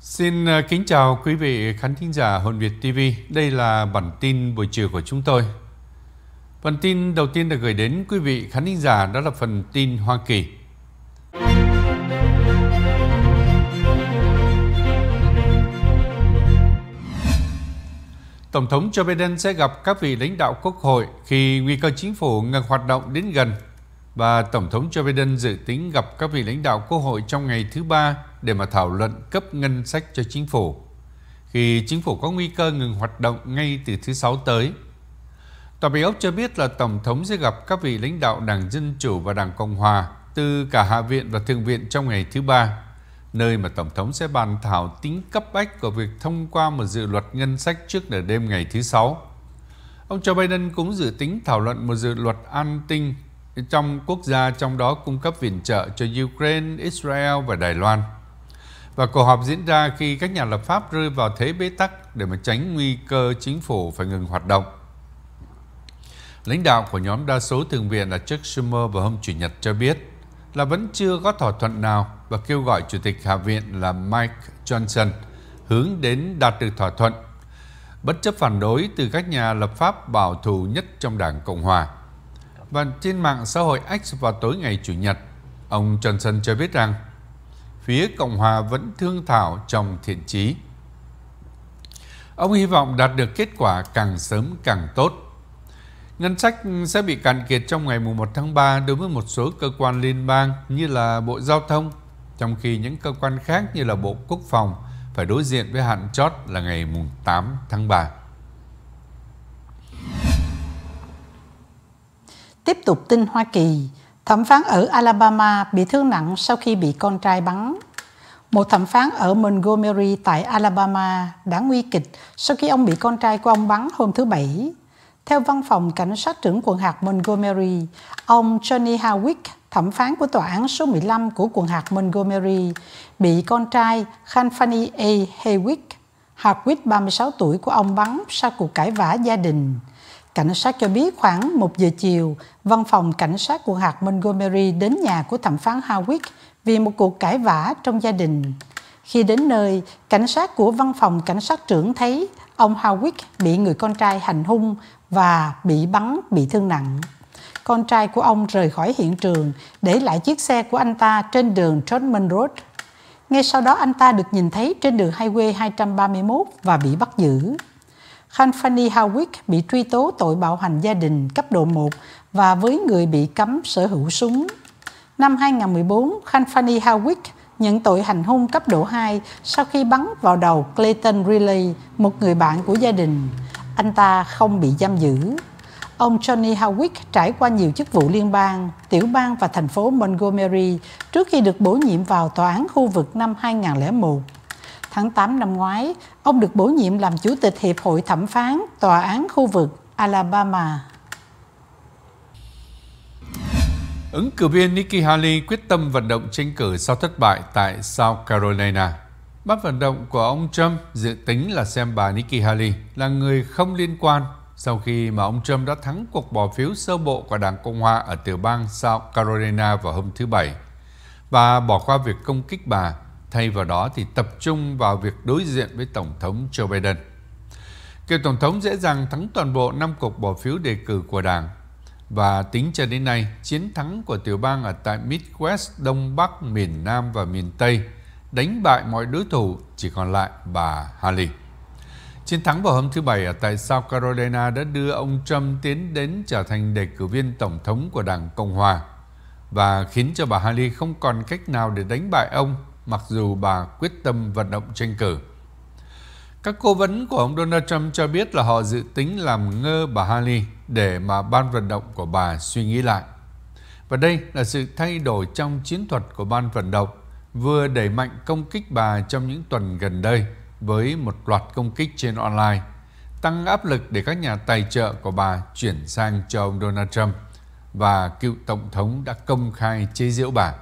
Xin ờ, kính chào quý vị khán thính giả Hồn Việt TV. Đây là bản tin buổi chiều của chúng tôi. Phần tin đầu tiên được gửi đến quý vị khán thính giả đó là phần tin Hoa Kỳ. Tổng thống Joe Biden sẽ gặp các vị lãnh đạo quốc hội khi nguy cơ chính phủ ngừng hoạt động đến gần và Tổng thống Joe Biden dự tính gặp các vị lãnh đạo quốc hội trong ngày thứ ba để mà thảo luận cấp ngân sách cho chính phủ, khi chính phủ có nguy cơ ngừng hoạt động ngay từ thứ Sáu tới. Tòa Bạch Ốc cho biết là Tổng thống sẽ gặp các vị lãnh đạo Đảng Dân Chủ và Đảng Cộng Hòa từ cả Hạ viện và Thượng viện trong ngày thứ Ba, nơi mà Tổng thống sẽ bàn thảo tính cấp bách của việc thông qua một dự luật ngân sách trước nửa đêm ngày thứ Sáu. Ông Joe Biden cũng dự tính thảo luận một dự luật an tinh trong quốc gia trong đó cung cấp viện trợ cho Ukraine, Israel và Đài Loan. Và cuộc họp diễn ra khi các nhà lập pháp rơi vào thế bế tắc để mà tránh nguy cơ chính phủ phải ngừng hoạt động. Lãnh đạo của nhóm đa số thường viện là Chuck Schumer vào hôm Chủ nhật cho biết là vẫn chưa có thỏa thuận nào và kêu gọi Chủ tịch Hạ viện là Mike Johnson hướng đến đạt được thỏa thuận, bất chấp phản đối từ các nhà lập pháp bảo thủ nhất trong Đảng Cộng Hòa và trên mạng xã hội X vào tối ngày Chủ nhật, ông Johnson cho biết rằng phía Cộng hòa vẫn thương thảo trong thiện trí Ông hy vọng đạt được kết quả càng sớm càng tốt. Ngân sách sẽ bị cạn kiệt trong ngày 1 tháng 3 đối với một số cơ quan liên bang như là Bộ Giao thông, trong khi những cơ quan khác như là Bộ Quốc phòng phải đối diện với hạn chót là ngày 8 tháng 3. tiếp tục tin Hoa Kỳ. Thẩm phán ở Alabama bị thương nặng sau khi bị con trai bắn. Một thẩm phán ở Montgomery tại Alabama đã nguy kịch sau khi ông bị con trai của ông bắn hôm thứ Bảy. Theo văn phòng cảnh sát trưởng quận hạt Montgomery, ông Johnny Howick, thẩm phán của tòa án số 15 của quận hạt Montgomery, bị con trai Khanfani A. Haywick, Hartwick 36 tuổi của ông bắn sau cuộc cãi vã gia đình. Cảnh sát cho biết khoảng 1 giờ chiều, văn phòng cảnh sát quận hạt Montgomery đến nhà của thẩm phán Harwick vì một cuộc cãi vã trong gia đình. Khi đến nơi, cảnh sát của văn phòng cảnh sát trưởng thấy ông Harwick bị người con trai hành hung và bị bắn bị thương nặng. Con trai của ông rời khỏi hiện trường, để lại chiếc xe của anh ta trên đường Trotman Road. Ngay sau đó anh ta được nhìn thấy trên đường Highway 231 và bị bắt giữ. Khan Fani Hawik bị truy tố tội bạo hành gia đình cấp độ 1 và với người bị cấm sở hữu súng. Năm 2014, Khan Fani Hawik nhận tội hành hung cấp độ 2 sau khi bắn vào đầu Clayton Riley, một người bạn của gia đình. Anh ta không bị giam giữ. Ông Johnny Hawick trải qua nhiều chức vụ liên bang, tiểu bang và thành phố Montgomery trước khi được bổ nhiệm vào tòa án khu vực năm 2001 tháng 8 năm ngoái, ông được bổ nhiệm làm Chủ tịch Hiệp hội Thẩm phán Tòa án khu vực Alabama. Ứng cử viên Nikki Haley quyết tâm vận động tranh cử sau thất bại tại South Carolina. Bắt vận động của ông Trump dự tính là xem bà Nikki Haley là người không liên quan sau khi mà ông Trump đã thắng cuộc bỏ phiếu sơ bộ của Đảng Cộng Hòa ở tiểu bang South Carolina vào hôm thứ Bảy. và bỏ qua việc công kích bà Thay vào đó thì tập trung vào việc đối diện với Tổng thống Joe Biden. Cựu Tổng thống dễ dàng thắng toàn bộ 5 cuộc bỏ phiếu đề cử của Đảng. Và tính cho đến nay, chiến thắng của tiểu bang ở tại Midwest, Đông Bắc, miền Nam và miền Tây đánh bại mọi đối thủ chỉ còn lại bà Haley. Chiến thắng vào hôm thứ Bảy ở tại South Carolina đã đưa ông Trump tiến đến trở thành đề cử viên Tổng thống của Đảng Cộng Hòa và khiến cho bà Haley không còn cách nào để đánh bại ông mặc dù bà quyết tâm vận động tranh cử. Các cố vấn của ông Donald Trump cho biết là họ dự tính làm ngơ bà Haley để mà ban vận động của bà suy nghĩ lại. Và đây là sự thay đổi trong chiến thuật của ban vận động, vừa đẩy mạnh công kích bà trong những tuần gần đây với một loạt công kích trên online, tăng áp lực để các nhà tài trợ của bà chuyển sang cho ông Donald Trump và cựu tổng thống đã công khai chế giễu bà.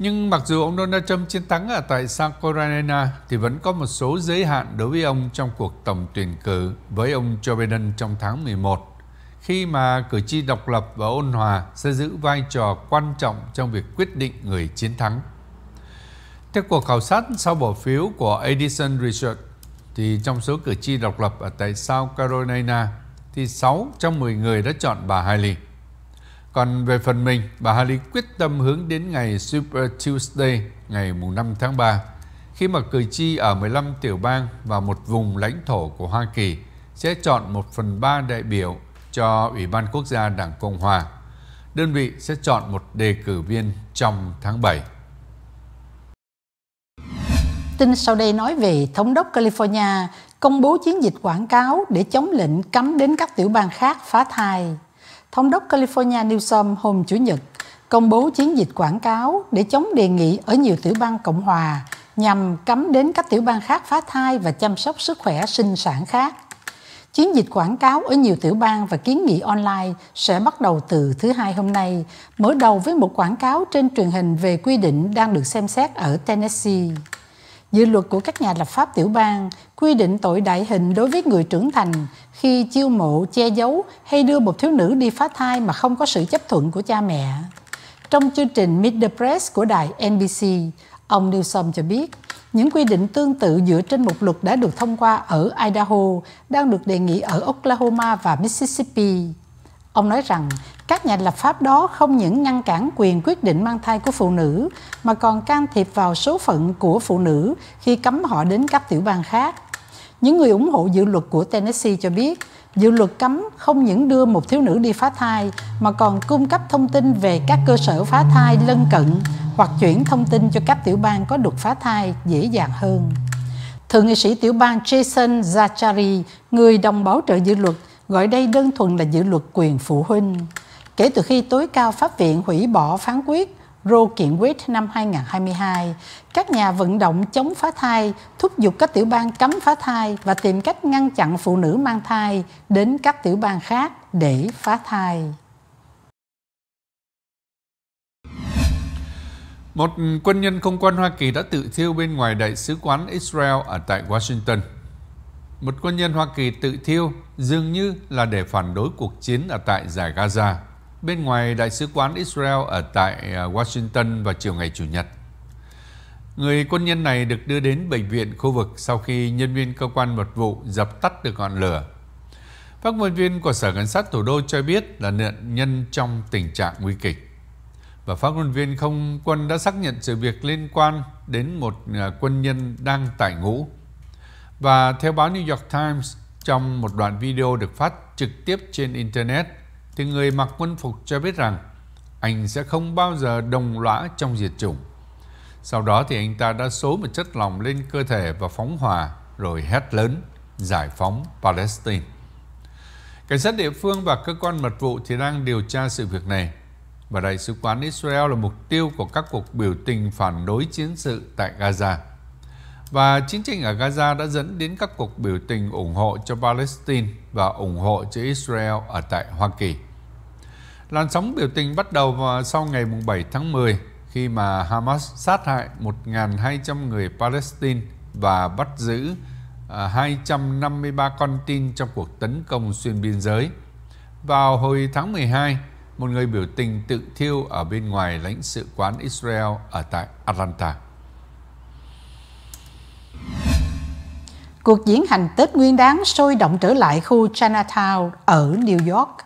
Nhưng mặc dù ông Donald Trump chiến thắng ở tại South Carolina thì vẫn có một số giới hạn đối với ông trong cuộc tổng tuyển cử với ông Joe Biden trong tháng 11 khi mà cử tri độc lập và ôn hòa sẽ giữ vai trò quan trọng trong việc quyết định người chiến thắng. Theo cuộc khảo sát sau bỏ phiếu của Edison Research, thì trong số cử tri độc lập ở tại South Carolina, thì 6 trong 10 người đã chọn bà Haley. Còn về phần mình, bà Haley quyết tâm hướng đến ngày Super Tuesday ngày 5 tháng 3 khi mà cử tri ở 15 tiểu bang và một vùng lãnh thổ của Hoa Kỳ sẽ chọn 1 phần 3 đại biểu cho Ủy ban Quốc gia Đảng Cộng Hòa. Đơn vị sẽ chọn một đề cử viên trong tháng 7. Tin sau đây nói về Thống đốc California công bố chiến dịch quảng cáo để chống lệnh cấm đến các tiểu bang khác phá thai. Thống đốc California Newsom hôm Chủ nhật công bố chiến dịch quảng cáo để chống đề nghị ở nhiều tiểu bang Cộng Hòa nhằm cấm đến các tiểu bang khác phá thai và chăm sóc sức khỏe sinh sản khác. Chiến dịch quảng cáo ở nhiều tiểu bang và kiến nghị online sẽ bắt đầu từ thứ hai hôm nay, mở đầu với một quảng cáo trên truyền hình về quy định đang được xem xét ở Tennessee. Dự luật của các nhà lập pháp tiểu bang quy định tội đại hình đối với người trưởng thành khi chiêu mộ, che giấu hay đưa một thiếu nữ đi phá thai mà không có sự chấp thuận của cha mẹ. Trong chương trình Meet the Press của đài NBC, ông Newsom cho biết những quy định tương tự dựa trên một luật đã được thông qua ở Idaho đang được đề nghị ở Oklahoma và Mississippi. Ông nói rằng các nhà lập pháp đó không những ngăn cản quyền quyết định mang thai của phụ nữ mà còn can thiệp vào số phận của phụ nữ khi cấm họ đến các tiểu bang khác. Những người ủng hộ dự luật của Tennessee cho biết, dự luật cấm không những đưa một thiếu nữ đi phá thai mà còn cung cấp thông tin về các cơ sở phá thai lân cận hoặc chuyển thông tin cho các tiểu bang có được phá thai dễ dàng hơn. Thượng nghị sĩ tiểu bang Jason Zachary, người đồng bảo trợ dự luật, gọi đây đơn thuần là dự luật quyền phụ huynh kể từ khi tối cao pháp viện hủy bỏ phán quyết Roe kiện Wade năm 2022, các nhà vận động chống phá thai thúc giục các tiểu bang cấm phá thai và tìm cách ngăn chặn phụ nữ mang thai đến các tiểu bang khác để phá thai. Một quân nhân không quân Hoa Kỳ đã tự thiêu bên ngoài đại sứ quán Israel ở tại Washington. Một quân nhân Hoa Kỳ tự thiêu dường như là để phản đối cuộc chiến ở tại giải Gaza bên ngoài Đại sứ quán Israel ở tại à, Washington vào chiều ngày Chủ nhật. Người quân nhân này được đưa đến bệnh viện khu vực sau khi nhân viên cơ quan mật vụ dập tắt được ngọn lửa. Phát ngôn viên của Sở Cảnh sát Thủ đô cho biết là nạn nhân trong tình trạng nguy kịch. Và phát ngôn viên không quân đã xác nhận sự việc liên quan đến một à, quân nhân đang tại ngũ. Và theo báo New York Times, trong một đoạn video được phát trực tiếp trên Internet, thì người mặc quân phục cho biết rằng anh sẽ không bao giờ đồng lõa trong diệt chủng. Sau đó thì anh ta đã xối một chất lỏng lên cơ thể và phóng hỏa rồi hét lớn giải phóng Palestine. Cảnh sát địa phương và cơ quan mật vụ thì đang điều tra sự việc này và đại sứ quán Israel là mục tiêu của các cuộc biểu tình phản đối chiến sự tại Gaza. Và chiến tranh ở Gaza đã dẫn đến các cuộc biểu tình ủng hộ cho Palestine và ủng hộ cho Israel ở tại Hoa Kỳ. Làn sóng biểu tình bắt đầu vào sau ngày 7 tháng 10 khi mà Hamas sát hại 1.200 người Palestine và bắt giữ 253 à, con tin trong cuộc tấn công xuyên biên giới. Vào hồi tháng 12, một người biểu tình tự thiêu ở bên ngoài lãnh sự quán Israel ở tại Atlanta. Cuộc diễn hành Tết Nguyên đán sôi động trở lại khu Chinatown ở New York.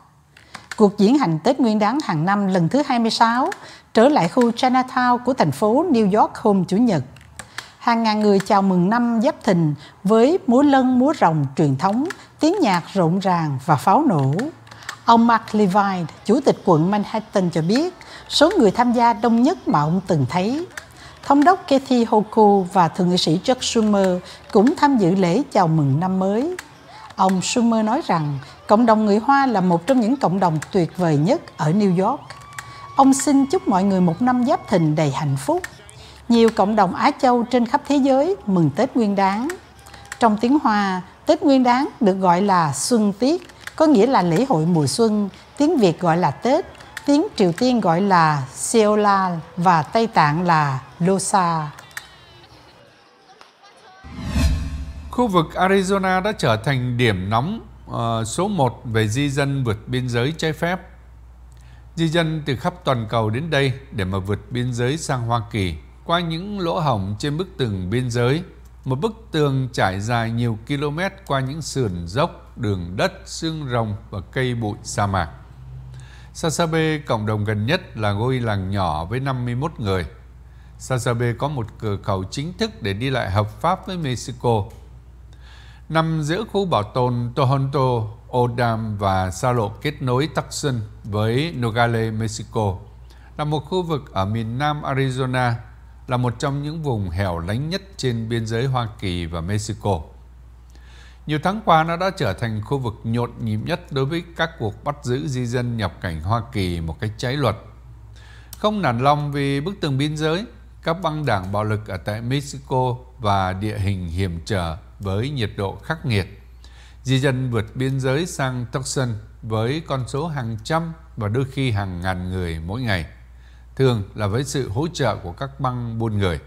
Cuộc diễn hành Tết Nguyên đán hàng năm lần thứ 26 trở lại khu Chinatown của thành phố New York hôm Chủ nhật. Hàng ngàn người chào mừng năm Giáp Thìn với múa lân múa rồng truyền thống, tiếng nhạc rộn ràng và pháo nổ. Ông Mark Levine, chủ tịch quận Manhattan cho biết, số người tham gia đông nhất mà ông từng thấy. Thống đốc Kathy Hochul và thượng nghị sĩ Chuck Schumer cũng tham dự lễ chào mừng năm mới. Ông Schumer nói rằng cộng đồng người Hoa là một trong những cộng đồng tuyệt vời nhất ở New York. Ông xin chúc mọi người một năm giáp thình đầy hạnh phúc. Nhiều cộng đồng Á Châu trên khắp thế giới mừng Tết Nguyên Đán. Trong tiếng Hoa, Tết Nguyên Đán được gọi là Xuân Tiết, có nghĩa là lễ hội mùa xuân, tiếng Việt gọi là Tết, tiếng Triều Tiên gọi là Seola và Tây Tạng là Losa. Khu vực Arizona đã trở thành điểm nóng uh, số 1 về di dân vượt biên giới trái phép. Di dân từ khắp toàn cầu đến đây để mà vượt biên giới sang Hoa Kỳ qua những lỗ hổng trên bức tường biên giới, một bức tường trải dài nhiều km qua những sườn dốc, đường đất, xương rồng và cây bụi sa mạc. Sasabe cộng đồng gần nhất là ngôi làng nhỏ với 51 người. Sasabe có một cửa khẩu chính thức để đi lại hợp pháp với Mexico nằm giữa khu bảo tồn Toronto, Odam và xa lộ kết nối Tucson với Nogales, Mexico, là một khu vực ở miền nam Arizona, là một trong những vùng hẻo lánh nhất trên biên giới Hoa Kỳ và Mexico. Nhiều tháng qua, nó đã trở thành khu vực nhộn nhịp nhất đối với các cuộc bắt giữ di dân nhập cảnh Hoa Kỳ một cách trái luật. Không nản lòng vì bức tường biên giới, các băng đảng bạo lực ở tại Mexico và địa hình hiểm trở với nhiệt độ khắc nghiệt. Di dân vượt biên giới sang Tucson với con số hàng trăm và đôi khi hàng ngàn người mỗi ngày, thường là với sự hỗ trợ của các băng buôn người.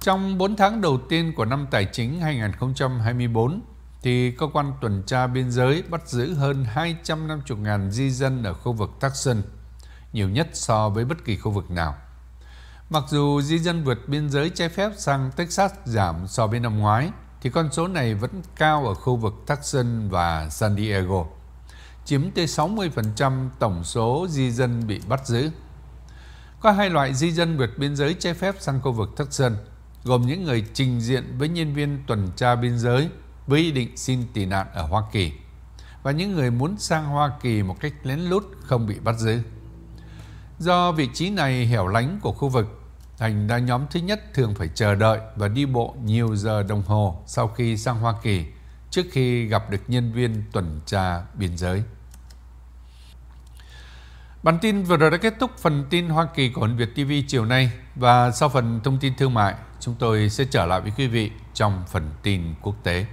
Trong 4 tháng đầu tiên của năm tài chính 2024, thì cơ quan tuần tra biên giới bắt giữ hơn 250.000 di dân ở khu vực Tucson, nhiều nhất so với bất kỳ khu vực nào. Mặc dù di dân vượt biên giới trái phép sang Texas giảm so với năm ngoái, thì con số này vẫn cao ở khu vực Tucson và San Diego, chiếm tới 60% tổng số di dân bị bắt giữ. Có hai loại di dân vượt biên giới trái phép sang khu vực Tucson, gồm những người trình diện với nhân viên tuần tra biên giới với ý định xin tị nạn ở Hoa Kỳ và những người muốn sang Hoa Kỳ một cách lén lút không bị bắt giữ. Do vị trí này hẻo lánh của khu vực Thành ra nhóm thứ nhất thường phải chờ đợi và đi bộ nhiều giờ đồng hồ sau khi sang Hoa Kỳ trước khi gặp được nhân viên tuần tra biên giới. Bản tin vừa rồi đã kết thúc phần tin Hoa Kỳ của Hồn Việt TV chiều nay và sau phần thông tin thương mại, chúng tôi sẽ trở lại với quý vị trong phần tin quốc tế.